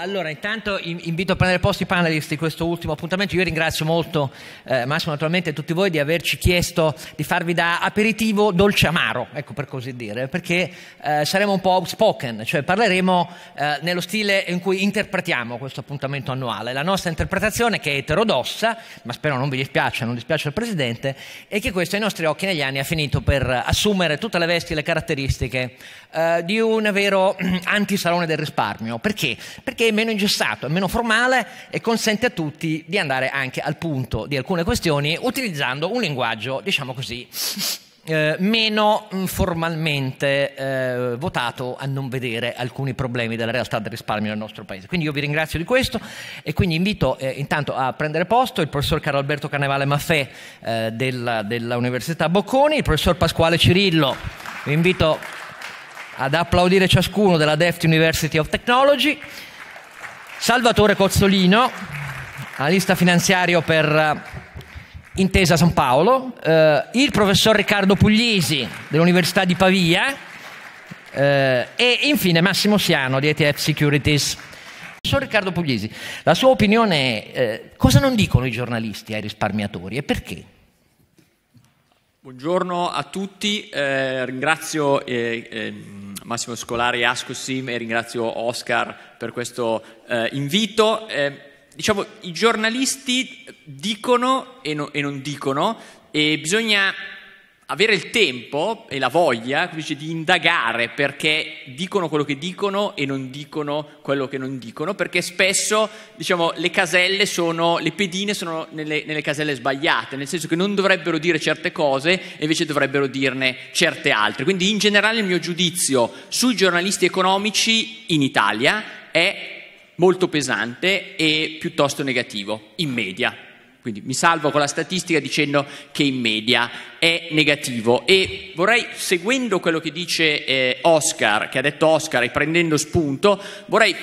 Allora, intanto invito a prendere posto i panelisti di questo ultimo appuntamento. Io ringrazio molto eh, Massimo, naturalmente, e tutti voi di averci chiesto di farvi da aperitivo dolce amaro, ecco per così dire, perché eh, saremo un po' outspoken, cioè parleremo eh, nello stile in cui interpretiamo questo appuntamento annuale. La nostra interpretazione, che è eterodossa, ma spero non vi dispiace, non dispiace al Presidente, è che questo ai nostri occhi negli anni ha finito per assumere tutte le vesti e le caratteristiche eh, di un vero antisalone del risparmio. Perché? Perché è meno ingessato, è meno formale e consente a tutti di andare anche al punto di alcune questioni utilizzando un linguaggio, diciamo così, eh, meno mm, formalmente eh, votato a non vedere alcuni problemi della realtà del risparmio nel nostro paese. Quindi io vi ringrazio di questo e quindi invito eh, intanto a prendere posto il professor Carlo Alberto Carnevale Maffè eh, dell'Università Bocconi, il professor Pasquale Cirillo, vi invito ad applaudire ciascuno della Deft University of Technology. Salvatore Cozzolino, analista finanziario per eh, Intesa San Paolo, eh, il professor Riccardo Puglisi dell'Università di Pavia eh, e infine Massimo Siano di ETF Securities. Professor Riccardo Puglisi, la sua opinione è eh, cosa non dicono i giornalisti ai risparmiatori e perché? Buongiorno a tutti, eh, ringrazio eh, ehm, Massimo Scolari, Ascosim e ringrazio Oscar per questo eh, invito. Eh, diciamo, i giornalisti dicono e, no, e non dicono e bisogna avere il tempo e la voglia dice, di indagare perché dicono quello che dicono e non dicono quello che non dicono, perché spesso diciamo, le caselle sono, le pedine sono nelle, nelle, caselle sbagliate, nel senso che non dovrebbero dire certe cose e invece dovrebbero dirne certe altre. Quindi in generale il mio giudizio sui giornalisti economici in Italia è molto pesante e piuttosto negativo, in media. Quindi mi salvo con la statistica dicendo che in media è negativo e vorrei, seguendo quello che dice eh, Oscar, che ha detto Oscar e prendendo spunto, vorrei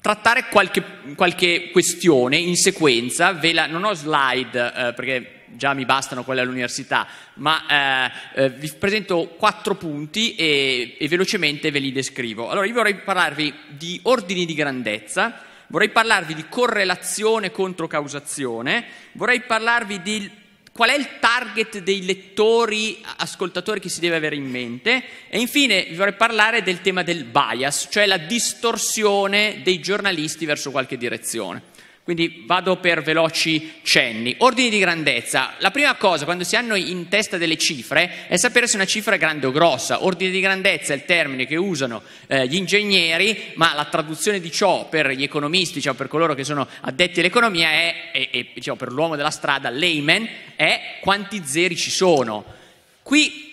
trattare qualche, qualche questione in sequenza, la, non ho slide eh, perché già mi bastano quelle all'università, ma eh, eh, vi presento quattro punti e, e velocemente ve li descrivo. Allora io vorrei parlarvi di ordini di grandezza, vorrei parlarvi di correlazione contro causazione, vorrei parlarvi di qual è il target dei lettori, ascoltatori che si deve avere in mente e infine vi vorrei parlare del tema del bias, cioè la distorsione dei giornalisti verso qualche direzione. Quindi vado per veloci cenni. Ordini di grandezza. La prima cosa quando si hanno in testa delle cifre è sapere se una cifra è grande o grossa. Ordine di grandezza è il termine che usano eh, gli ingegneri, ma la traduzione di ciò per gli economisti, cioè per coloro che sono addetti all'economia è, e, e diciamo, per l'uomo della strada, layman, è quanti zeri ci sono. Qui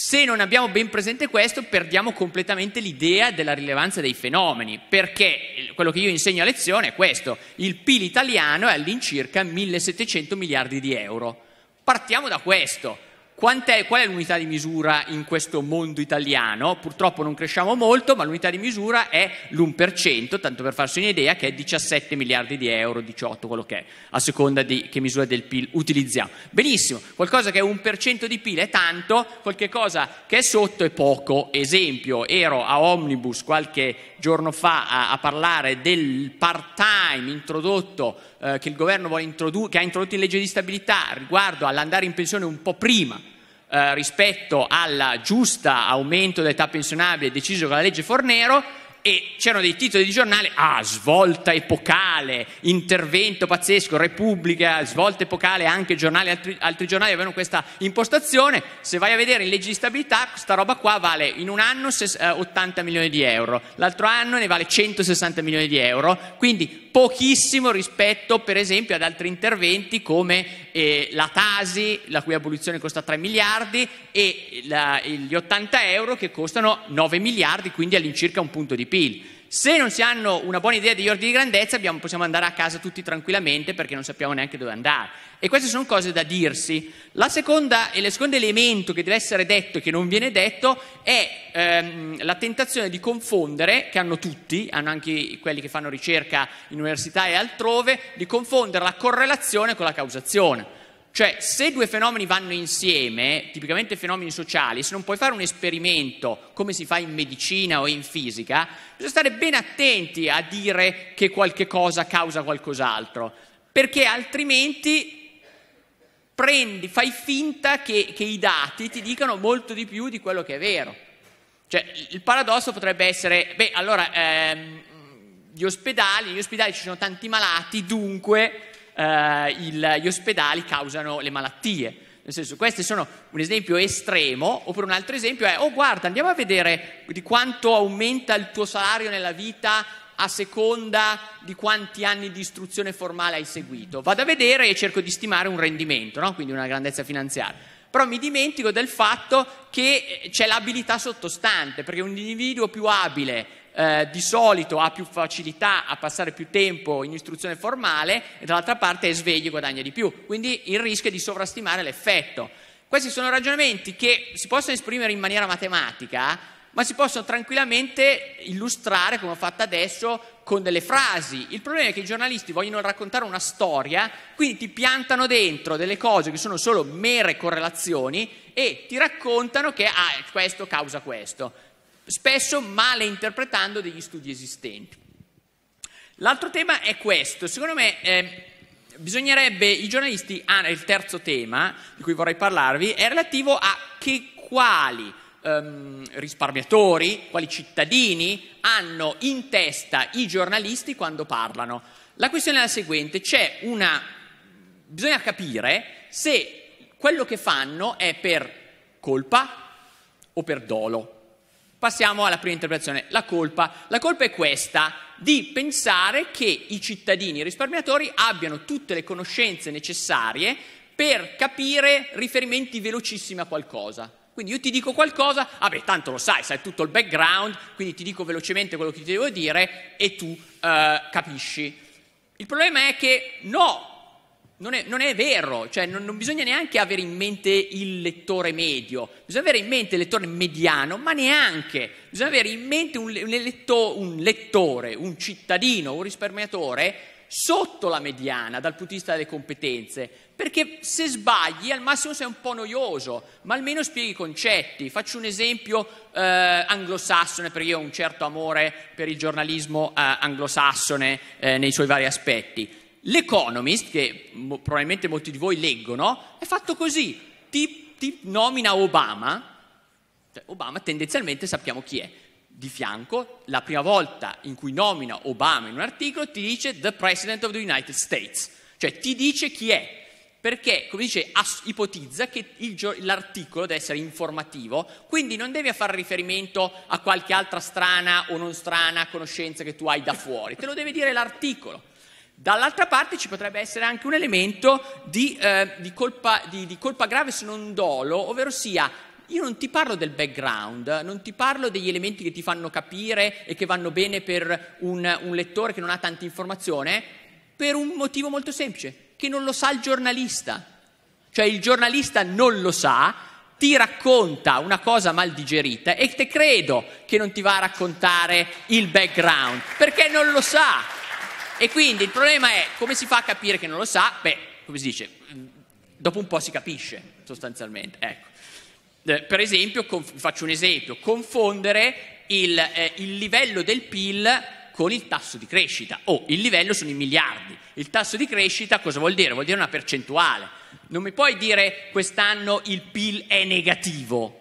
se non abbiamo ben presente questo, perdiamo completamente l'idea della rilevanza dei fenomeni, perché quello che io insegno a lezione è questo, il PIL italiano è all'incirca 1700 miliardi di euro. Partiamo da questo, qual è l'unità di misura in questo mondo italiano? Purtroppo non cresciamo molto, ma l'unità di misura è l'1%, tanto per farsi un'idea, che è 17 miliardi di euro, 18, quello che è, a seconda di che misura del PIL utilizziamo. Benissimo, qualcosa che è 1% di PIL è tanto, qualcosa che è sotto è poco. Esempio, ero a Omnibus qualche giorno fa a, a parlare del part-time introdotto eh, che il governo introdu- che ha introdotto in legge di stabilità riguardo all'andare in pensione un po' prima eh, rispetto al giusto aumento dell'età pensionabile deciso con la legge Fornero e c'erano dei titoli di giornale, ah, svolta epocale, intervento pazzesco, Repubblica, svolta epocale, anche giornali, altri, altri giornali avevano questa impostazione, se vai a vedere in legge di stabilità questa roba qua vale in un anno 80 eh, milioni di euro, l'altro anno ne vale 160 milioni di euro, quindi pochissimo rispetto per esempio ad altri interventi come eh, la Tasi, la cui abolizione costa 3 miliardi, e la, gli 80 euro che costano 9 miliardi, quindi all'incirca un punto di PIL se non si hanno una buona idea degli ordini di grandezza abbiamo, possiamo andare a casa tutti tranquillamente perché non sappiamo neanche dove andare. E queste sono cose da dirsi. La seconda, il secondo elemento che deve essere detto e che non viene detto è ehm, la tentazione di confondere, che hanno tutti, hanno anche quelli che fanno ricerca in università e altrove, di confondere la correlazione con la causazione. Cioè, se due fenomeni vanno insieme, tipicamente fenomeni sociali, se non puoi fare un esperimento come si fa in medicina o in fisica, bisogna stare ben attenti a dire che qualche cosa causa qualcos'altro, perché altrimenti prendi, fai finta che, che i dati ti dicano molto di più di quello che è vero. Cioè, il paradosso potrebbe essere, beh, allora, ehm, gli ospedali, negli ospedali ci sono tanti malati, dunque eh, il, gli ospedali causano le malattie. Nel senso, questi sono un esempio estremo, oppure un altro esempio è, oh guarda, andiamo a vedere di quanto aumenta il tuo salario nella vita a seconda di quanti anni di istruzione formale hai seguito. Vado a vedere e cerco di stimare un rendimento, no? quindi una grandezza finanziaria però mi dimentico del fatto che eh, c'è l'abilità sottostante, perché un individuo più abile eh, di solito ha più facilità a passare più tempo in istruzione formale e dall'altra parte è sveglio e guadagna di più. Quindi il rischio è di sovrastimare l'effetto. Questi sono ragionamenti che si possono esprimere in maniera matematica, ma si possono tranquillamente illustrare, come ho fatto adesso, con delle frasi. Il problema è che i giornalisti vogliono raccontare una storia, quindi ti piantano dentro delle cose che sono solo mere correlazioni e ti raccontano che ah, questo causa questo spesso male interpretando degli studi esistenti. L'altro tema è questo, secondo me eh, bisognerebbe, i giornalisti, ah, il terzo tema di cui vorrei parlarvi è relativo a che quali ehm, risparmiatori, quali cittadini hanno in testa i giornalisti quando parlano. La questione è la seguente, c'è una... bisogna capire se quello che fanno è per colpa o per dolo. Passiamo alla prima interpretazione, la colpa. La colpa è questa, di pensare che i cittadini i risparmiatori abbiano tutte le conoscenze necessarie per capire riferimenti velocissimi a qualcosa. Quindi io ti dico qualcosa, vabbè, ah tanto lo sai, sai tutto il background, quindi ti dico velocemente quello che ti devo dire e tu eh, capisci. Il problema è che no, non è, non è, vero, cioè non, non, bisogna neanche avere in mente il lettore medio, bisogna avere in mente il lettore mediano, ma neanche, bisogna avere in mente un, eletto, un lettore, un cittadino, un risparmiatore sotto la mediana dal punto di vista delle competenze, perché se sbagli al massimo sei un po' noioso, ma almeno spieghi i concetti. Faccio un esempio eh, anglosassone, perché io ho un certo amore per il giornalismo eh, anglosassone eh, nei suoi vari aspetti. L'Economist, che mo- probabilmente molti di voi leggono, è fatto così, ti, ti nomina Obama, cioè, Obama tendenzialmente sappiamo chi è, di fianco, la prima volta in cui nomina Obama in un articolo ti dice The President of the United States, cioè ti dice chi è, perché, come dice, as- ipotizza che il, l'articolo deve essere informativo, quindi non devi fare riferimento a qualche altra strana o non strana conoscenza che tu hai da fuori, te lo deve dire l'articolo. Dall'altra parte ci potrebbe essere anche un elemento di, eh, di, colpa, di, di colpa grave se non dolo, ovvero sia io non ti parlo del background, non ti parlo degli elementi che ti fanno capire e che vanno bene per un, un, lettore che non ha tanta informazione, per un motivo molto semplice, che non lo sa il giornalista. Cioè il giornalista non lo sa, ti racconta una cosa mal digerita e te credo che non ti va a raccontare il background, perché non lo sa. E quindi il problema è come si fa a capire che non lo sa? Beh, come si dice, mm, dopo un po' si capisce sostanzialmente. Ecco. Eh, per esempio, conf- faccio un esempio, confondere il, eh, il livello del PIL con il tasso di crescita. O oh, il livello sono i miliardi. Il tasso di crescita cosa vuol dire? Vuol dire una percentuale. Non mi puoi dire quest'anno il PIL è negativo.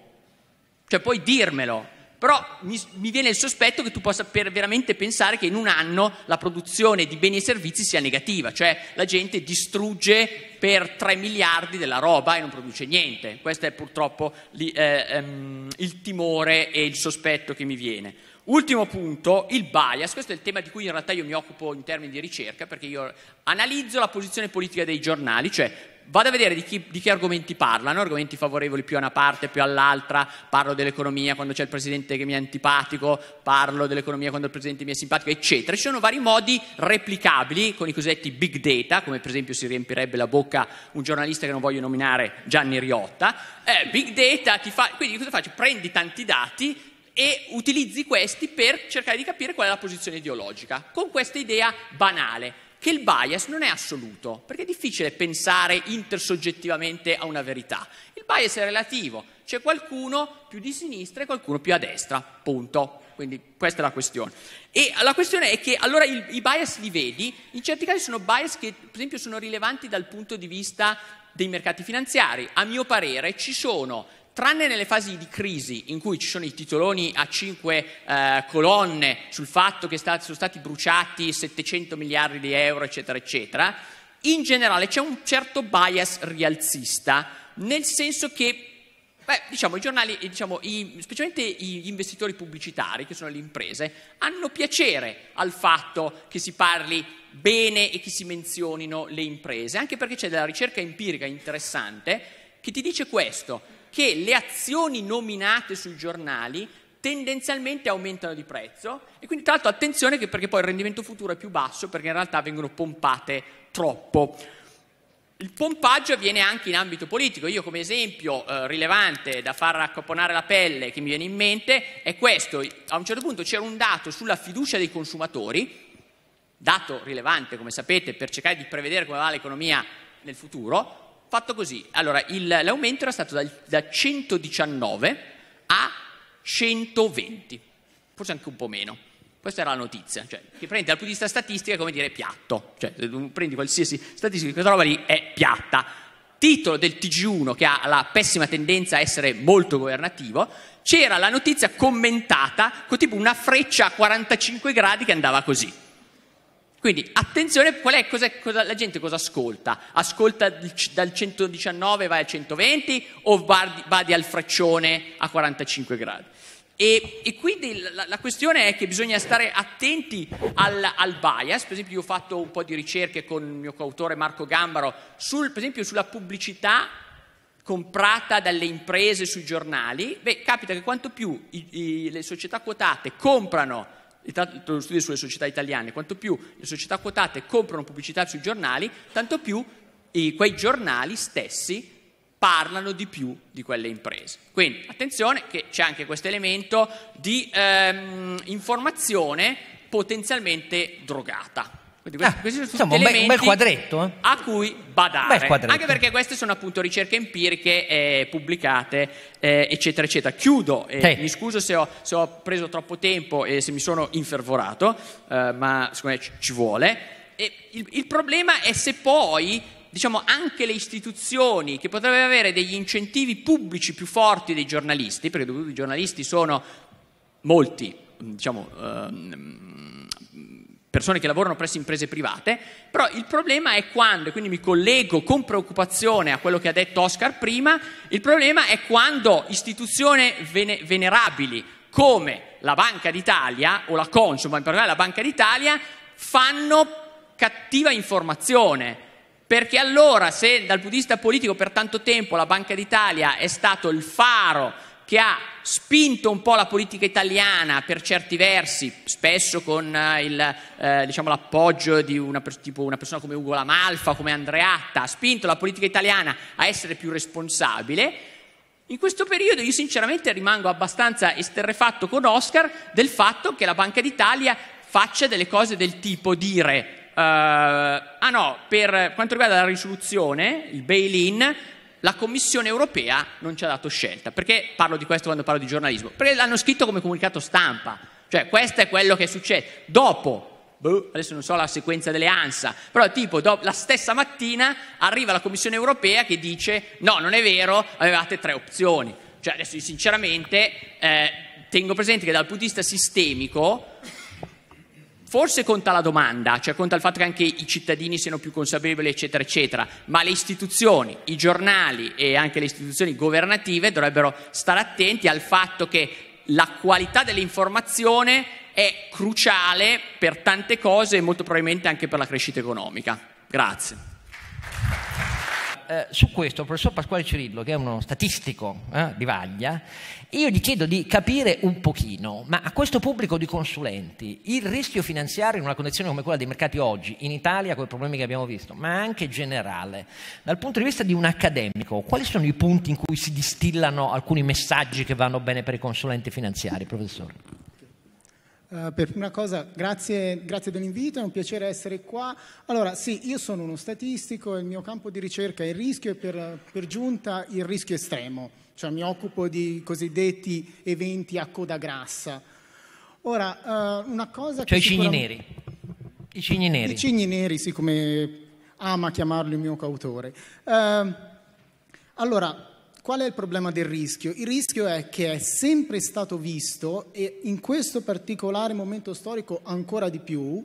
Cioè puoi dirmelo, però mi, mi viene il sospetto che tu possa veramente pensare che in un anno la produzione di beni e servizi sia negativa, cioè la gente distrugge per 3 miliardi della roba e non produce niente. Questo è purtroppo li, eh, ehm, il timore e il sospetto che mi viene. Ultimo punto, il bias, questo è il tema di cui in realtà io mi occupo in termini di ricerca perché io analizzo la posizione politica dei giornali, cioè vado a vedere di, chi, di, che argomenti parlano, argomenti favorevoli più a una parte, più all'altra, parlo dell'economia quando c'è il presidente che mi è antipatico, parlo dell'economia quando il presidente mi è simpatico, eccetera. Ci sono vari modi replicabili con i cosiddetti big data, come per esempio si riempirebbe la bocca un giornalista che non voglio nominare, Gianni Riotta. Eh, big data ti fa... Quindi cosa faccio? Prendi tanti dati, e utilizzi questi per cercare di capire qual è la posizione ideologica, con questa idea banale che il bias non è assoluto, perché è difficile pensare intersoggettivamente a una verità. Il bias è relativo, c'è qualcuno più di sinistra e qualcuno più a destra, punto. Quindi questa è la questione. E la questione è che allora il, i bias li vedi, in certi casi sono bias che per esempio sono rilevanti dal punto di vista dei mercati finanziari. A mio parere ci sono tranne nelle fasi di crisi in cui ci sono i titoloni a cinque eh, colonne sul fatto che sta, sono stati bruciati 700 miliardi di euro, eccetera, eccetera, in generale c'è un certo bias rialzista, nel senso che Beh, diciamo, i giornali, eh, diciamo, i, specialmente gli investitori pubblicitari, che sono le imprese, hanno piacere al fatto che si parli bene e che si menzionino le imprese, anche perché c'è della ricerca empirica interessante che ti dice questo, che le azioni nominate sui giornali tendenzialmente aumentano di prezzo e quindi tra l'altro attenzione perché poi il rendimento futuro è più basso perché in realtà vengono pompate troppo. Il pompaggio avviene anche in ambito politico. Io come esempio eh, rilevante da far accapponare la pelle che mi viene in mente è questo. A un certo punto c'era un dato sulla fiducia dei consumatori, dato rilevante come sapete per cercare di prevedere come va l'economia nel futuro, fatto così. Allora, il, l'aumento era stato da, da 119 a 120, forse anche un po' meno. Questa era la notizia, cioè, che prendi dal punto di vista statistico è come dire piatto, cioè prendi qualsiasi statistica, questa roba lì è piatta. Titolo del TG1 che ha la pessima tendenza a essere molto governativo, c'era la notizia commentata con tipo una freccia a 45 gradi che andava così. Quindi attenzione, qual è, cosa, cosa, la gente cosa ascolta? Ascolta dal 119 vai al 120 o vadi, al freccione a 45 gradi? E, e quindi la, la, questione è che bisogna stare attenti al, al, bias, per esempio io ho fatto un po' di ricerche con il mio coautore Marco Gambaro, sul, per esempio sulla pubblicità comprata dalle imprese sui giornali, beh capita che quanto più i, i, le società quotate comprano tanto lo studio sulle società italiane, quanto più le società quotate comprano pubblicità sui giornali, tanto più i, quei giornali stessi parlano di più di quelle imprese. Quindi attenzione che c'è anche questo elemento di ehm, informazione potenzialmente drogata. Quindi questi, ah, questi sono insomma, un bel, un bel quadretto. Eh? A cui badare. Anche perché queste sono appunto ricerche empiriche eh, pubblicate, eh, eccetera, eccetera. Chiudo, hey. Eh, mi scuso se ho, se ho, preso troppo tempo e se mi sono infervorato, eh, ma secondo me ci, ci vuole. Il, il problema è se poi diciamo, anche le istituzioni che potrebbero avere degli incentivi pubblici più forti dei giornalisti, perché i giornalisti sono molti, diciamo, ehm, persone che lavorano presso imprese private, però il problema è quando, e quindi mi collego con preoccupazione a quello che ha detto Oscar prima, il problema è quando istituzioni venerabili come la Banca d'Italia o la Consum, ma in particolare la Banca d'Italia, fanno cattiva informazione. Perché allora, se dal punto di vista politico per tanto tempo la Banca d'Italia è stato il faro che ha spinto un po' la politica italiana per certi versi, spesso con eh, il, eh, diciamo, l'appoggio di una, una, persona come Ugo Lamalfa, come Andreatta, ha spinto la politica italiana a essere più responsabile. In questo periodo io sinceramente rimango abbastanza esterrefatto con Oscar del fatto che la Banca d'Italia faccia delle cose del tipo dire Uh, ah no, per quanto riguarda la risoluzione, il bail-in, la Commissione europea non ci ha dato scelta. Perché parlo di questo quando parlo di giornalismo? Perché l'hanno scritto come comunicato stampa, cioè questo è quello che succede. Dopo, boh, adesso non so la sequenza delle ANSA, però tipo do, la stessa mattina arriva la Commissione europea che dice no, non è vero, avevate tre opzioni. Cioè adesso sinceramente eh, tengo presente che dal punto di vista sistemico Forse conta la domanda, cioè conta il fatto che anche i cittadini siano più consapevoli, eccetera, eccetera, ma le istituzioni, i giornali e anche le istituzioni governative dovrebbero stare attenti al fatto che la qualità dell'informazione è cruciale per tante cose e molto probabilmente anche per la crescita economica. Grazie eh, su questo, il professor Pasquale Cirillo, che è uno statistico eh, di Vaglia, io gli chiedo di capire un pochino, ma a questo pubblico di consulenti, il rischio finanziario in una condizione come quella dei mercati oggi, in Italia, con i problemi che abbiamo visto, ma anche generale, dal punto di vista di un accademico, quali sono i punti in cui si distillano alcuni messaggi che vanno bene per i consulenti finanziari, professore? Uh, per prima cosa, grazie, grazie, dell'invito, è un piacere essere qua. Allora, sì, io sono uno statistico e il mio campo di ricerca è il rischio e per, per giunta il rischio estremo, cioè mi occupo di cosiddetti eventi a coda grassa. Ora, uh, una cosa cioè che... Cioè i cigni neri. I cigni neri. I cigni neri, sì, come ama chiamarlo il mio coautore. Uh, allora, Qual è il problema del rischio? Il rischio è che è sempre stato visto, e in questo particolare momento storico ancora di più,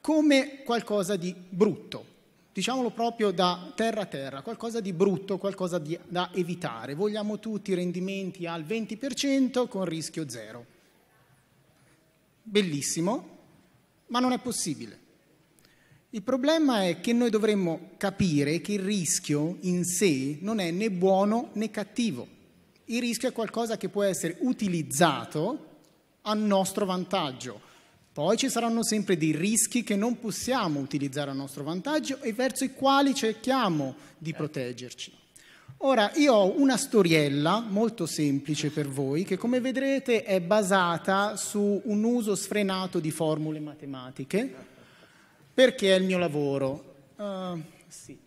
come qualcosa di brutto, diciamolo proprio da terra a terra, qualcosa di brutto, qualcosa di, da evitare. Vogliamo tutti rendimenti al 20% con rischio zero. Bellissimo, ma non è possibile. Il problema è che noi dovremmo capire che il rischio in sé non è né buono né cattivo. Il rischio è qualcosa che può essere utilizzato a nostro vantaggio. Poi ci saranno sempre dei rischi che non possiamo utilizzare a nostro vantaggio e verso i quali cerchiamo di eh. proteggerci. Ora, io ho una storiella molto semplice per voi che come vedrete è basata su un uso sfrenato di formule matematiche perché è il mio lavoro. Uh, sì.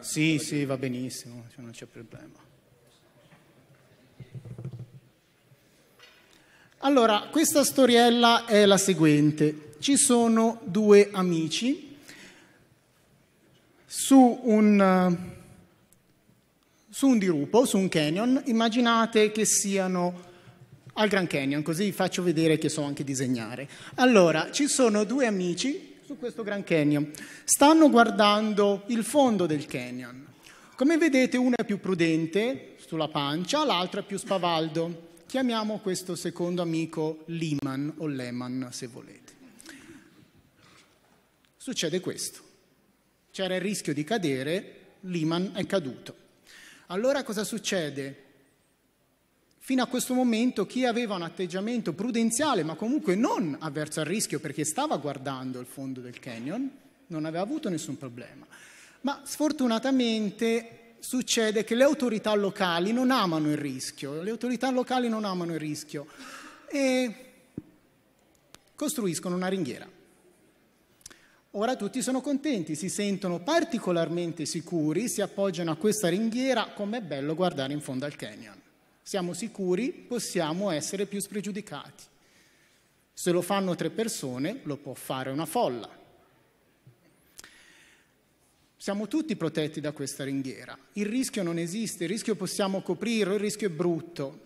Sì, sì, va benissimo, cioè non c'è problema. Allora, questa storiella è la seguente. Ci sono due amici su un, su un dirupo, su un canyon. Immaginate che siano al Grand Canyon, così vi faccio vedere che so anche disegnare. Allora, ci sono due amici su questo Grand Canyon, stanno guardando il fondo del canyon. Come vedete uno è più prudente sulla pancia, l'altro è più spavaldo. Chiamiamo questo secondo amico Lehman o Lehman se volete. Succede questo. C'era il rischio di cadere, Lehman è caduto. Allora cosa succede? Fino a questo momento chi aveva un atteggiamento prudenziale, ma comunque non avverso al rischio perché stava guardando il fondo del canyon, non aveva avuto nessun problema. Ma sfortunatamente succede che le autorità locali non amano il rischio, le autorità locali non amano il rischio e costruiscono una ringhiera. Ora tutti sono contenti, si sentono particolarmente sicuri, si appoggiano a questa ringhiera, com'è bello guardare in fondo al canyon siamo sicuri, possiamo essere più spregiudicati. Se lo fanno tre persone, lo può fare una folla. Siamo tutti protetti da questa ringhiera. Il rischio non esiste, il rischio possiamo coprirlo, il rischio è brutto.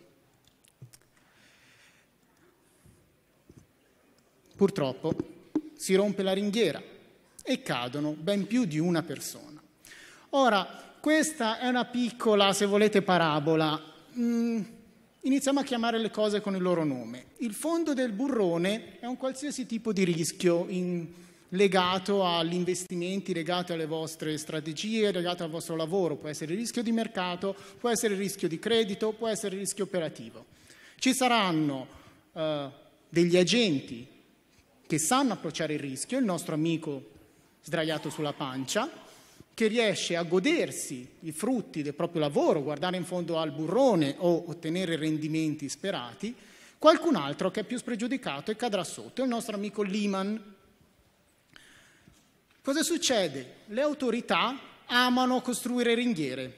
Purtroppo si rompe la ringhiera e cadono ben più di una persona. Ora, questa è una piccola, se volete, parabola mh, mm, iniziamo a chiamare le cose con il loro nome. Il fondo del burrone è un qualsiasi tipo di rischio in, legato agli investimenti, legato alle vostre strategie, legato al vostro lavoro. Può essere il rischio di mercato, può essere il rischio di credito, può essere il rischio operativo. Ci saranno eh, degli agenti che sanno approcciare il rischio, il nostro amico sdraiato sulla pancia, che riesce a godersi i frutti del proprio lavoro, guardare in fondo al burrone o ottenere rendimenti sperati, qualcun altro che è più spregiudicato e cadrà sotto, il nostro amico Lehman. Cosa succede? Le autorità amano costruire ringhiere.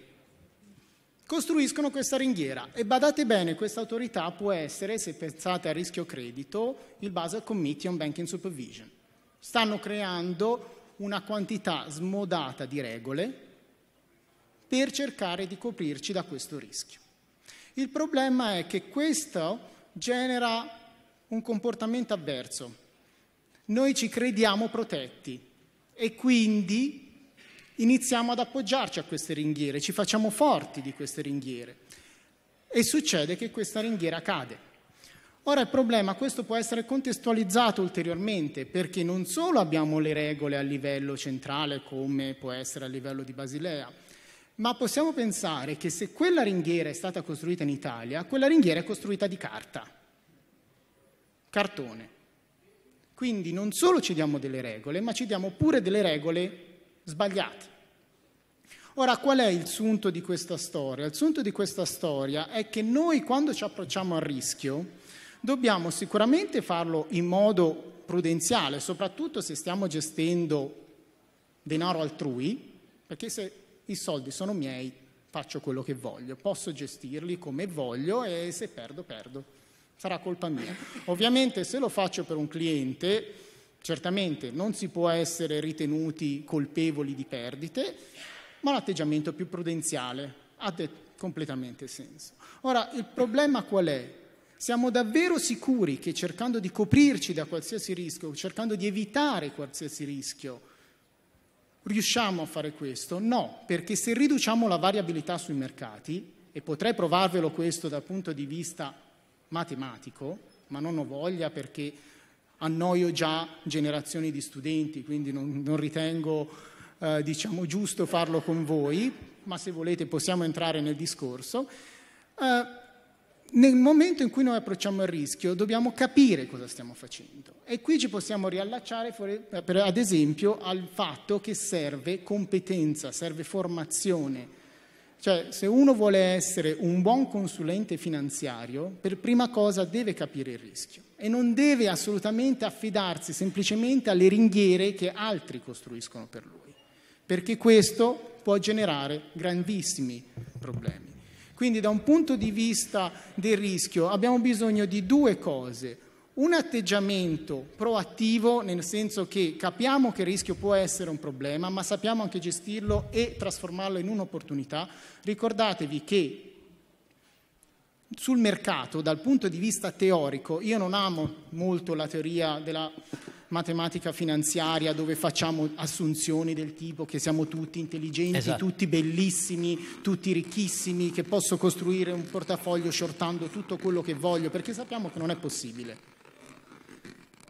Costruiscono questa ringhiera e badate bene, questa autorità può essere, se pensate a rischio credito, il Basel Committee on Banking Supervision. Stanno creando una quantità smodata di regole per cercare di coprirci da questo rischio. Il problema è che questo genera un comportamento avverso. Noi ci crediamo protetti e quindi iniziamo ad appoggiarci a queste ringhiere, ci facciamo forti di queste ringhiere e succede che questa ringhiera cade. Ora il problema, questo può essere contestualizzato ulteriormente perché non solo abbiamo le regole a livello centrale come può essere a livello di Basilea, ma possiamo pensare che se quella ringhiera è stata costruita in Italia, quella ringhiera è costruita di carta, cartone. Quindi non solo ci diamo delle regole, ma ci diamo pure delle regole sbagliate. Ora, qual è il sunto di questa storia? Il sunto di questa storia è che noi quando ci approcciamo al rischio, dobbiamo sicuramente farlo in modo prudenziale, soprattutto se stiamo gestendo denaro altrui, perché se i soldi sono miei faccio quello che voglio, posso gestirli come voglio e se perdo perdo, sarà colpa mia. Ovviamente se lo faccio per un cliente, certamente non si può essere ritenuti colpevoli di perdite, ma l'atteggiamento più prudenziale ha completamente senso. Ora, il problema qual è? Siamo davvero sicuri che cercando di coprirci da qualsiasi rischio, cercando di evitare qualsiasi rischio, riusciamo a fare questo? No, perché se riduciamo la variabilità sui mercati, e potrei provarvelo questo dal punto di vista matematico, ma non ho voglia perché annoio già generazioni di studenti, quindi non, non ritengo eh, diciamo, giusto farlo con voi, ma se volete possiamo entrare nel discorso. Eh, nel momento in cui noi approcciamo il rischio dobbiamo capire cosa stiamo facendo e qui ci possiamo riallacciare per, ad esempio al fatto che serve competenza, serve formazione. Cioè se uno vuole essere un buon consulente finanziario, per prima cosa deve capire il rischio e non deve assolutamente affidarsi semplicemente alle ringhiere che altri costruiscono per lui, perché questo può generare grandissimi problemi. Quindi da un punto di vista del rischio abbiamo bisogno di due cose. Un atteggiamento proattivo, nel senso che capiamo che il rischio può essere un problema, ma sappiamo anche gestirlo e trasformarlo in un'opportunità. Ricordatevi che sul mercato, dal punto di vista teorico, io non amo molto la teoria della matematica finanziaria dove facciamo assunzioni del tipo che siamo tutti intelligenti, esatto. tutti bellissimi, tutti ricchissimi, che posso costruire un portafoglio shortando tutto quello che voglio, perché sappiamo che non è possibile.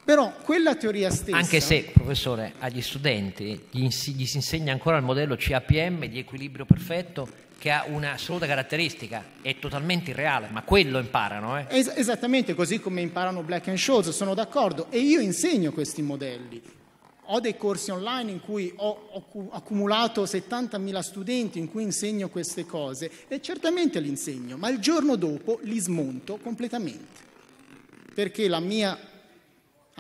Però quella teoria stessa... Anche se, professore, agli studenti gli, si insegna ancora il modello CAPM di equilibrio perfetto che ha un'assoluta caratteristica, è totalmente irreale, ma quello imparano. Eh? Es- esattamente, così come imparano Black and Shows, sono d'accordo, e io insegno questi modelli. Ho dei corsi online in cui ho accumulato 70.000 studenti in cui insegno queste cose e certamente li insegno, ma il giorno dopo li smonto completamente, perché la mia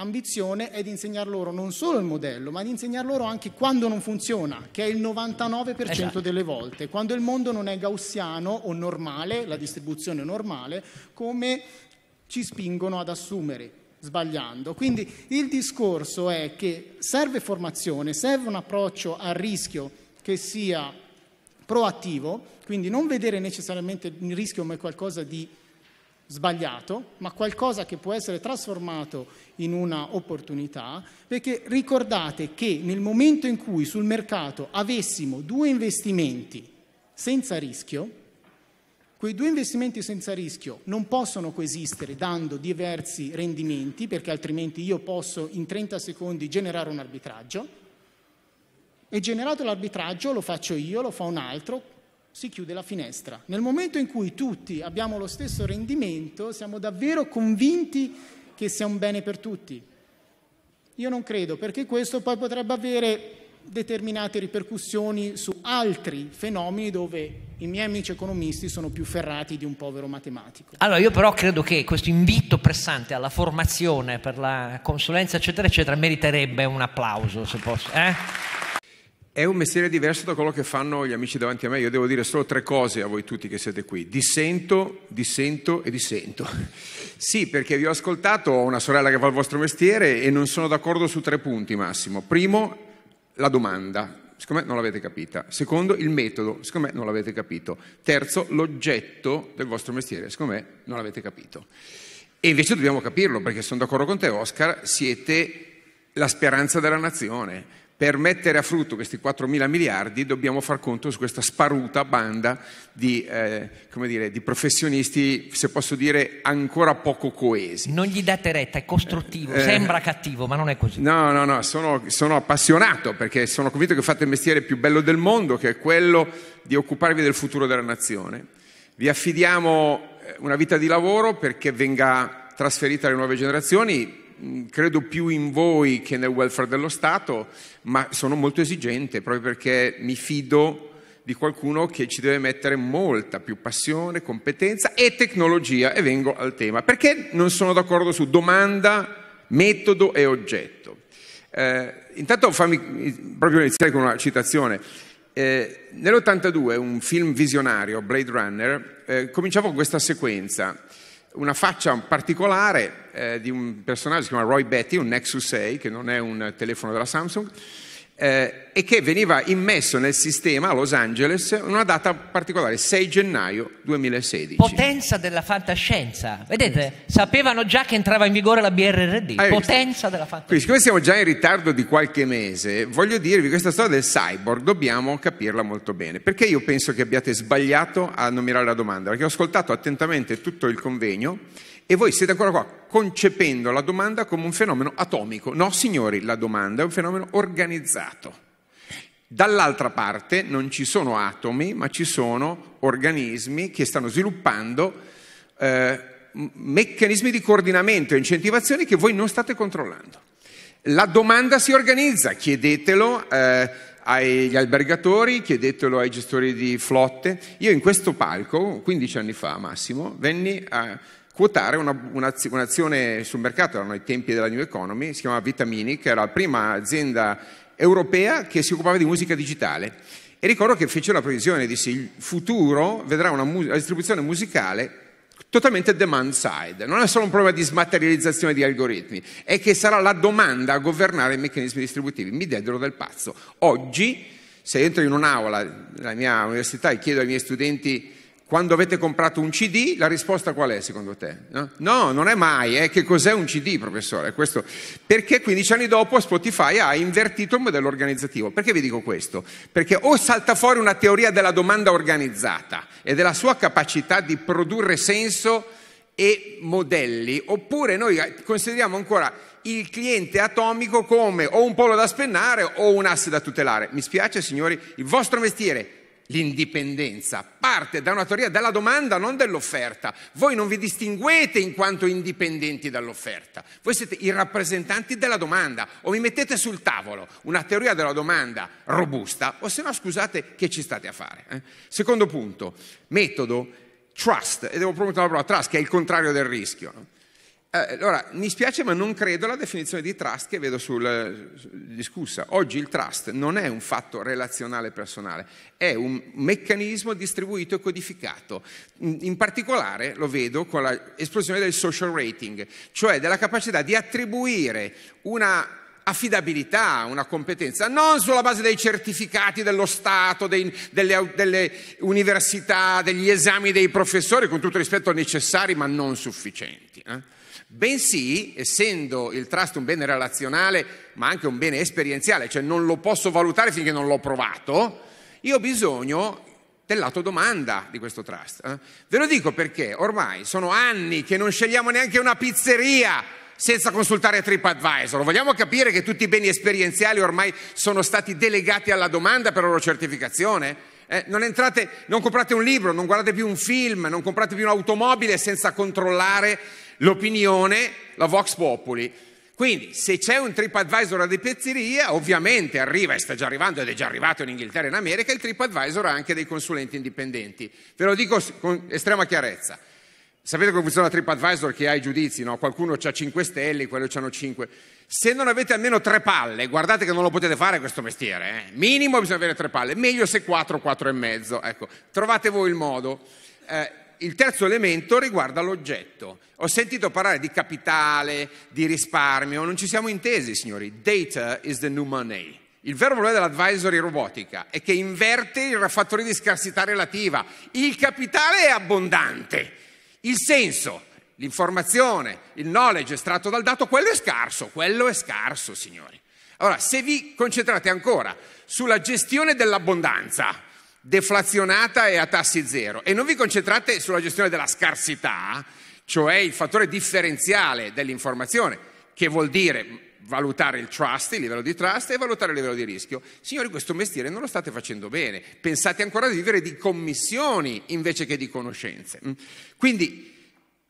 ambizione è di insegnar loro non solo il modello, ma di insegnar loro anche quando non funziona, che è il 99% esatto. delle volte, quando il mondo non è gaussiano o normale, la distribuzione normale, come ci spingono ad assumere sbagliando. Quindi il discorso è che serve formazione, serve un approccio al rischio che sia proattivo, quindi non vedere necessariamente il rischio come qualcosa di sbagliato, ma qualcosa che può essere trasformato in una opportunità, perché ricordate che nel momento in cui sul mercato avessimo due investimenti senza rischio, quei due investimenti senza rischio non possono coesistere dando diversi rendimenti, perché altrimenti io posso in 30 secondi generare un arbitraggio, e generato l'arbitraggio lo faccio io, lo fa un altro, si chiude la finestra. Nel momento in cui tutti abbiamo lo stesso rendimento, siamo davvero convinti che sia un bene per tutti. Io non credo, perché questo poi potrebbe avere determinate ripercussioni su altri fenomeni dove i miei amici economisti sono più ferrati di un povero matematico. Allora io però credo che questo invito pressante alla formazione per la consulenza eccetera eccetera meriterebbe un applauso se posso. Eh? È un mestiere diverso da quello che fanno gli amici davanti a me. Io devo dire solo tre cose a voi tutti che siete qui. Dissento, dissento e dissento. Sì, perché vi ho ascoltato, ho una sorella che fa il vostro mestiere e non sono d'accordo su tre punti massimo. Primo, la domanda. Secondo me non l'avete capita. Secondo, il metodo. Secondo me non l'avete capito. Terzo, l'oggetto del vostro mestiere. Secondo me non l'avete capito. E invece dobbiamo capirlo, perché sono d'accordo con te, Oscar, siete la speranza della nazione per mettere a frutto questi 4 mila miliardi dobbiamo far conto su questa sparuta banda di, eh, dire, di, professionisti, se posso dire, ancora poco coesi. Non gli date retta, è costruttivo, eh, eh, sembra cattivo, ma non è così. No, no, no, sono, sono appassionato perché sono convinto che fate il mestiere più bello del mondo, che è quello di occuparvi del futuro della nazione. Vi affidiamo eh, una vita di lavoro perché venga trasferita alle nuove generazioni, Mm, credo più in voi che nel welfare dello Stato, ma sono molto esigente proprio perché mi fido di qualcuno che ci deve mettere molta più passione, competenza e tecnologia. E vengo al tema. Perché non sono d'accordo su domanda, metodo e oggetto? Eh, intanto fammi proprio iniziare con una citazione. Eh, nell'82 un film visionario, Blade Runner, eh, cominciava con questa sequenza una faccia particolare eh, di un personaggio che si chiama Roy Betty, un Nexus 6, che non è un telefono della Samsung, eh, e che veniva immesso nel sistema a Los Angeles in una data particolare, 6 gennaio 2016. Potenza della fantascienza. Vedete, sapevano già che entrava in vigore la BRRD. Hai eh, Potenza della fantascienza. Quindi, siccome siamo già in ritardo di qualche mese, voglio dirvi questa storia del cyborg, dobbiamo capirla molto bene. Perché io penso che abbiate sbagliato a nominare la domanda? Perché ho ascoltato attentamente tutto il convegno e voi siete ancora qua concependo la domanda come un fenomeno atomico. No, signori, la domanda è un fenomeno organizzato. Dall'altra parte non ci sono atomi, ma ci sono organismi che stanno sviluppando eh, meccanismi di coordinamento e incentivazione che voi non state controllando. La domanda si organizza, chiedetelo. Eh, agli albergatori, chiedetelo ai gestori di flotte. Io in questo palco, 15 anni fa massimo, venni a, quotare una, un'azione sul mercato, erano i tempi della New Economy, si chiamava Vitamini, che era la prima azienda europea che si occupava di musica digitale. E ricordo che fece una previsione, disse il futuro vedrà una, mu- distribuzione musicale totalmente demand side, non è solo un problema di smaterializzazione di algoritmi, è che sarà la domanda a governare i meccanismi distributivi. Mi dedero del pazzo. Oggi, se entro in un'aula della mia università e chiedo ai miei studenti quando avete comprato un CD, la risposta qual è secondo te? No, no non è mai, eh? che cos'è un CD, professore? Questo. Perché 15 anni dopo Spotify ha invertito il modello organizzativo. Perché vi dico questo? Perché o salta fuori una teoria della domanda organizzata e della sua capacità di produrre senso e modelli, oppure noi consideriamo ancora il cliente atomico come o un polo da spennare o un asse da tutelare. Mi spiace signori, il vostro mestiere l'indipendenza parte da una teoria della domanda, non dell'offerta. Voi non vi distinguete in quanto indipendenti dall'offerta, voi siete i rappresentanti della domanda. O mi mettete sul tavolo una teoria della domanda robusta, o se no scusate che ci state a fare. Eh? Secondo punto, metodo, trust, e devo promuovere la parola trust che è il contrario del rischio. No? Eh, allora, mi spiace ma non credo alla definizione di trust che vedo sul, discussa. Oggi il trust non è un fatto relazionale personale, è un meccanismo distribuito e codificato. In particolare lo vedo con l'esplosione del social rating, cioè della capacità di attribuire una affidabilità, una competenza, non sulla base dei certificati dello Stato, dei, delle, delle, università, degli esami dei professori, con tutto rispetto necessari ma non sufficienti. Eh? bensì, essendo il trust un bene relazionale, ma anche un bene esperienziale, cioè non lo posso valutare finché non l'ho provato, io ho bisogno del lato domanda di questo trust. Eh? Ve lo dico perché ormai sono anni che non scegliamo neanche una pizzeria senza consultare TripAdvisor. Vogliamo capire che tutti i beni esperienziali ormai sono stati delegati alla domanda per la loro certificazione? Eh, non, entrate, non comprate un libro, non guardate più un film, non comprate più un'automobile senza controllare l'opinione, la Vox Populi. Quindi se c'è un TripAdvisor di pizzeria, ovviamente arriva e sta già arrivando ed è già arrivato in Inghilterra e in America, il TripAdvisor ha anche dei consulenti indipendenti. Ve lo dico con estrema chiarezza. Sapete come funziona TripAdvisor che ha i giudizi, no? Qualcuno ha 5 stelle, quello ha 5. Se non avete almeno 3 palle, guardate che non lo potete fare questo mestiere, eh? Minimo bisogna avere 3 palle, meglio se 4, 4 e mezzo, ecco. Trovate voi il modo. Eh, il terzo elemento riguarda l'oggetto. Ho sentito parlare di capitale, di risparmio, non ci siamo intesi, signori. Data is the new money. Il vero problema dell'advisory robotica è che inverte il fattore di scarsità relativa. Il capitale è abbondante. Il senso, l'informazione, il knowledge estratto dal dato, quello è scarso, quello è scarso, signori. Allora, se vi concentrate ancora sulla gestione dell'abbondanza, deflazionata e a tassi zero e non vi concentrate sulla gestione della scarsità, cioè il fattore differenziale dell'informazione, che vuol dire valutare il trust, il livello di trust e valutare il livello di rischio. Signori, questo mestiere non lo state facendo bene, pensate ancora di vivere di commissioni invece che di conoscenze. Mm. Quindi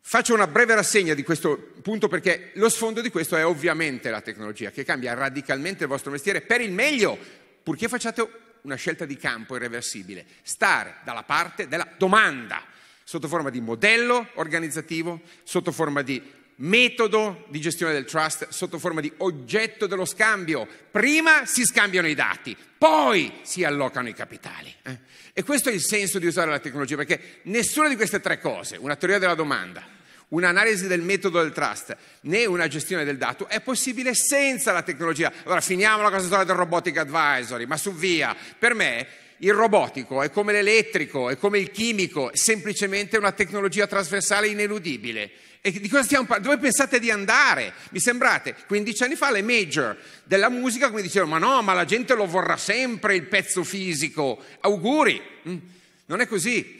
faccio una breve rassegna di questo punto perché lo sfondo di questo è ovviamente la tecnologia che cambia radicalmente il vostro mestiere per il meglio, purché facciate una scelta di campo irreversibile, stare dalla parte della domanda, sotto forma di modello organizzativo, sotto forma di metodo di gestione del trust, sotto forma di oggetto dello scambio. Prima si scambiano i dati, poi si allocano i capitali. Eh? E questo è il senso di usare la tecnologia, perché nessuna di queste tre cose, una teoria della domanda, un'analisi del metodo del trust né una gestione del dato è possibile senza la tecnologia. Allora finiamo la cosa storia del robotic advisory, ma su via, per me il robotico è come l'elettrico, è come il chimico, è semplicemente una tecnologia trasversale ineludibile. E di cosa stiamo parlando? Dove pensate di andare? Mi sembrate 15 anni fa le major della musica come dicevano: Ma no, ma la gente lo vorrà sempre il pezzo fisico. Auguri! Mm? Non è così.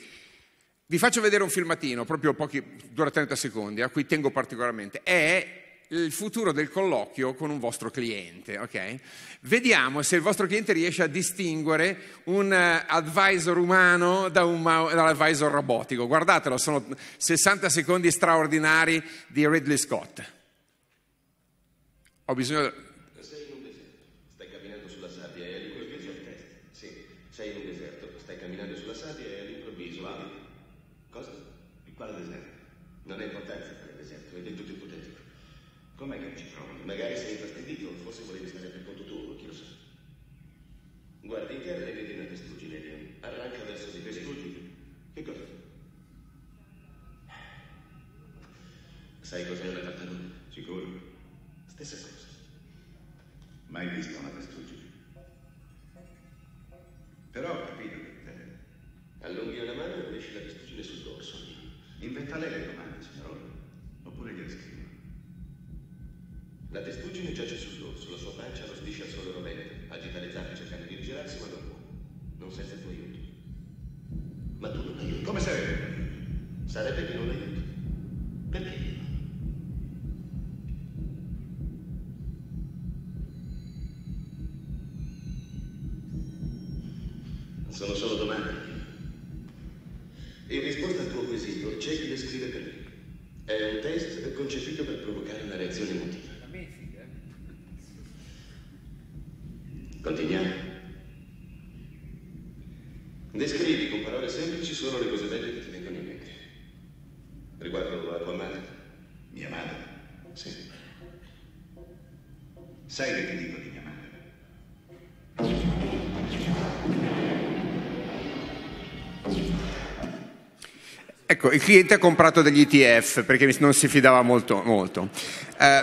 Vi faccio vedere un filmatino, proprio pochi, dura 30 secondi, a cui tengo particolarmente. È il futuro del colloquio con un vostro cliente, ok? Vediamo se il vostro cliente riesce a distinguere un eh, advisor umano da un, advisor robotico. Guardatelo, sono 60 secondi straordinari di Ridley Scott. Ho bisogno non è importanza fare esempio, è del tutto ipotetico. Com'è che non ci provi? Magari sei infastidito, forse volevi stare per conto tuo, chi lo sa. Guarda in terra e vedi una testuggine Arranca verso di te. testuggine. Che cosa? Sai cos'è una tartaruga? Sicuro. Stessa cosa. Mai vista una testuggine. Però ho capito che te. Allunghi una mano e riesci la testuggine sul dorso lì. Inventa lei le domande, Cicerone, oppure gliele scriva. La testuggine giace sul dorso, la sua pancia arrostisce al sole rovente, agita le zampe cercando di rigirarsi, quando può, non senza il tuo aiuto. Ma tu non aiuti. Come sarebbe? Sarebbe di non aiuto. si per lì. È un test concepito per provocare una reazione emotiva. Ecco, il cliente ha comprato degli ETF perché non si fidava molto. molto. Eh,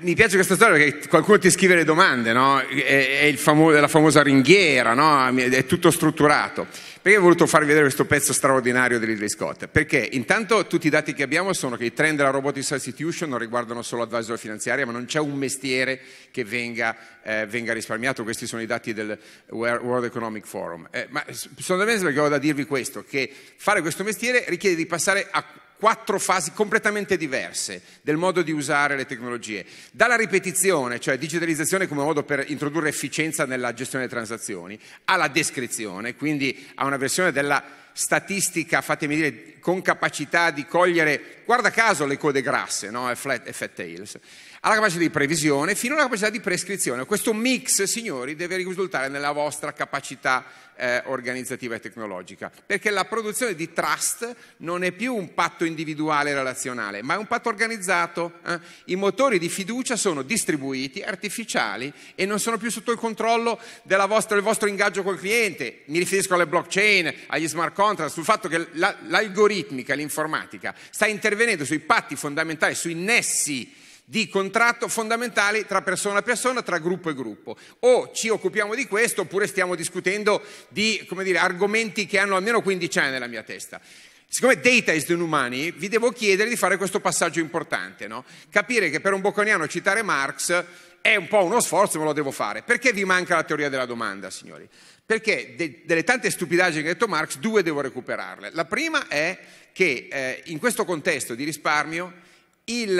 mi piace questa storia perché qualcuno ti scrive le domande, no? è, è famo- la famosa ringhiera, no? è tutto strutturato. Perché ho voluto farvi vedere questo pezzo straordinario di Ridley Scott? Perché intanto tutti i dati che abbiamo sono che i trend della robotics institution non riguardano solo advisory finanziaria, ma non c'è un mestiere che venga, eh, venga risparmiato. Questi sono i dati del World Economic Forum. Eh, ma secondo me perché ho da dirvi questo, che fare questo mestiere richiede di passare a quattro fasi completamente diverse del modo di usare le tecnologie. Dalla ripetizione, cioè digitalizzazione come modo per introdurre efficienza nella gestione delle transazioni, alla descrizione, quindi a una versione della statistica, fatemi dire, con capacità di cogliere, guarda caso, le code grasse, no? flat, fat tails, alla capacità di previsione fino alla capacità di prescrizione. Questo mix, signori, deve risultare nella vostra capacità eh, organizzativa e tecnologica, perché la produzione di trust non è più un patto individuale e relazionale, ma è un patto organizzato. Eh? I motori di fiducia sono distribuiti, artificiali e non sono più sotto il controllo vostra, del vostro ingaggio col cliente. Mi riferisco alle blockchain, agli smart contract, sul fatto che la, l'algoritmica, l'informatica, sta intervenendo sui patti fondamentali, sui nessi di contratto fondamentali tra persona e persona, tra gruppo e gruppo. O ci occupiamo di questo oppure stiamo discutendo di dire, argomenti che hanno almeno 15 anni nella mia testa. Siccome data is the new money, vi devo chiedere di fare questo passaggio importante, no? capire che per un bocconiano citare Marx è un po' uno sforzo, ma lo devo fare. Perché vi manca la teoria della domanda, signori? Perché de- delle tante stupidaggini che ha detto Marx, due devo recuperarle. La prima è che eh, in questo contesto di risparmio il,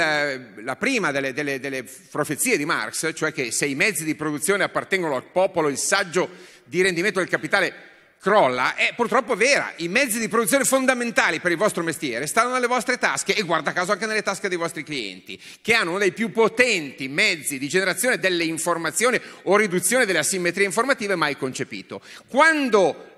la prima delle, delle, delle, profezie di Marx, cioè che se i mezzi di produzione appartengono al popolo, il saggio di rendimento del capitale crolla, è purtroppo vera. I mezzi di produzione fondamentali per il vostro mestiere stanno nelle vostre tasche e guarda caso anche nelle tasche dei vostri clienti, che hanno uno dei più potenti mezzi di generazione delle informazioni o riduzione delle asimmetrie informative mai concepito. Quando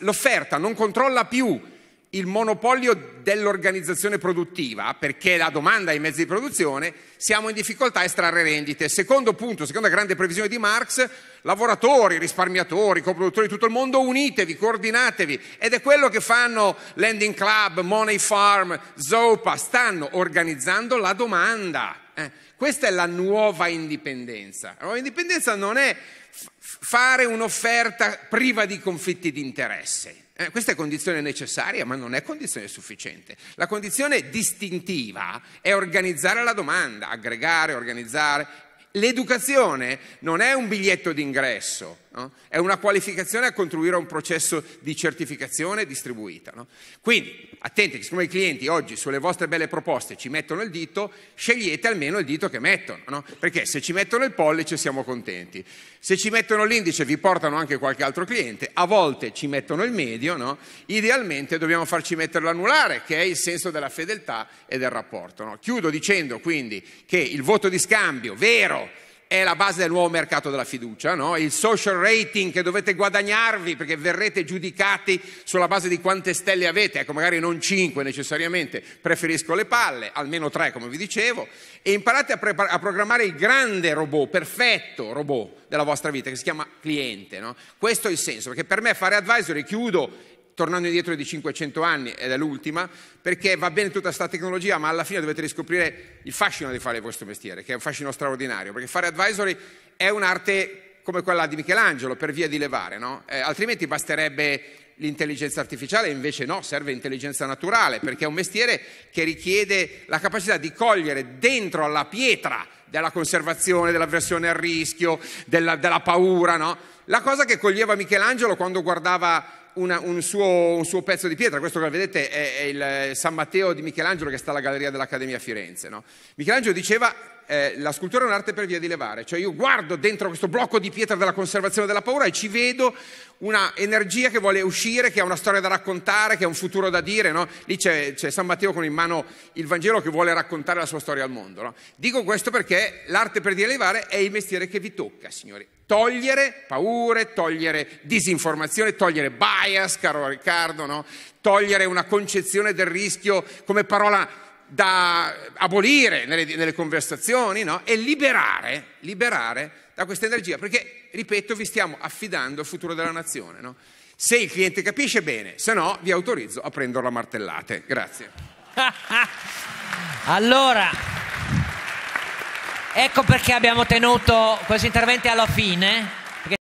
l'offerta non controlla più il monopolio dell'organizzazione produttiva, perché la domanda ai mezzi di produzione, siamo in difficoltà a estrarre rendite. Secondo punto, seconda grande previsione di Marx, lavoratori, risparmiatori, coproduttori di tutto il mondo, unitevi, coordinatevi. Ed è quello che fanno Landing Club, Money Farm, Zopa, stanno organizzando la domanda. Eh, questa è la nuova indipendenza. La nuova indipendenza non è f- fare un'offerta priva di conflitti di interesse eh, questa è condizione necessaria, ma non è condizione sufficiente. La condizione distintiva è organizzare la domanda, aggregare, organizzare. L'educazione non è un biglietto d'ingresso, No? È una qualificazione a contribuire a un processo di certificazione distribuita. No? Quindi, attenti, siccome i clienti oggi sulle vostre belle proposte ci mettono il dito, scegliete almeno il dito che mettono, no? perché se ci mettono il pollice siamo contenti, se ci mettono l'indice vi portano anche qualche altro cliente, a volte ci mettono il medio, idealmente dobbiamo farci mettere l'anulare, che è il senso della fedeltà e del rapporto. Chiudo dicendo quindi che il voto di scambio vero è la base del nuovo mercato della fiducia, no? il social rating che dovete guadagnarvi perché verrete giudicati sulla base di quante stelle avete, ecco magari non 5 necessariamente, preferisco le palle, almeno 3 come vi dicevo, e imparate a, prepar- a programmare il grande robot, perfetto robot della vostra vita che si chiama cliente. No? Questo è il senso, perché per me fare advisory, chiudo tornando indietro di 500 anni, ed è l'ultima, perché va bene tutta questa tecnologia, ma alla fine dovete riscoprire il fascino di fare il vostro mestiere, che è un fascino straordinario, perché fare advisory è un'arte come quella di Michelangelo, per via di levare, no? eh, altrimenti basterebbe l'intelligenza artificiale, invece no, serve intelligenza naturale, perché è un mestiere che richiede la capacità di cogliere dentro alla pietra della conservazione, dell'avversione al rischio, della, della paura, no? La cosa che coglieva Michelangelo quando guardava una, un, suo, un, suo, pezzo di pietra, questo che vedete è, è, il San Matteo di Michelangelo che sta alla Galleria dell'Accademia a Firenze. No? Michelangelo diceva eh, la scultura è un'arte per via di levare, cioè io guardo dentro questo blocco di pietra della conservazione della paura e ci vedo una energia che vuole uscire, che ha una storia da raccontare, che ha un futuro da dire. No? Lì c'è, c'è, San Matteo con in mano il Vangelo che vuole raccontare la sua storia al mondo. No? Dico questo perché l'arte per via di levare è il mestiere che vi tocca, signori. Togliere paure, togliere disinformazione, togliere bias, caro Riccardo, no? togliere una concezione del rischio come parola da abolire nelle, nelle conversazioni no? e liberare, liberare, da questa energia, perché, ripeto, vi stiamo affidando il futuro della nazione. No? Se il cliente capisce bene, se no vi autorizzo a prenderlo a martellate. Grazie. allora, ecco perché abbiamo tenuto questi interventi alla fine